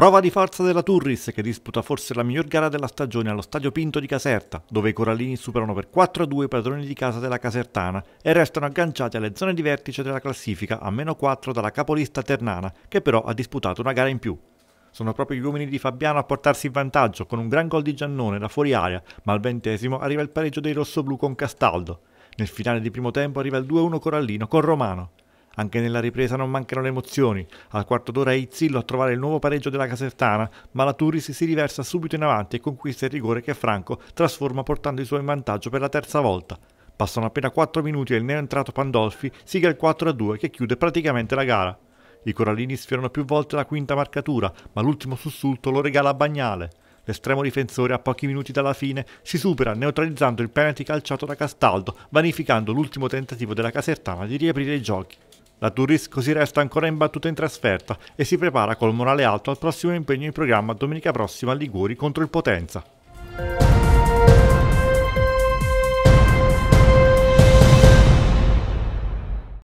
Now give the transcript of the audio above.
Prova di forza della Turris che disputa forse la miglior gara della stagione allo Stadio Pinto di Caserta, dove i Corallini superano per 4-2 i padroni di casa della Casertana e restano agganciati alle zone di vertice della classifica a meno 4 dalla capolista Ternana, che però ha disputato una gara in più. Sono proprio gli uomini di Fabiano a portarsi in vantaggio con un gran gol di Giannone da fuori aria, ma al ventesimo arriva il pareggio dei rossoblù con Castaldo. Nel finale di primo tempo arriva il 2-1 Corallino con Romano. Anche nella ripresa non mancano le emozioni. Al quarto d'ora è Izzillo a trovare il nuovo pareggio della Casertana, ma la Turris si riversa subito in avanti e conquista il rigore che Franco trasforma portando il suo in vantaggio per la terza volta. Passano appena 4 minuti e il neo entrato Pandolfi siga il 4-2 che chiude praticamente la gara. I Corallini sfiorano più volte la quinta marcatura, ma l'ultimo sussulto lo regala a Bagnale. L'estremo difensore a pochi minuti dalla fine si supera neutralizzando il penalty calciato da Castaldo, vanificando l'ultimo tentativo della Casertana di riaprire i giochi. La Turris così resta ancora imbattuta in trasferta e si prepara col morale alto al prossimo impegno in programma domenica prossima a Liguri contro il Potenza.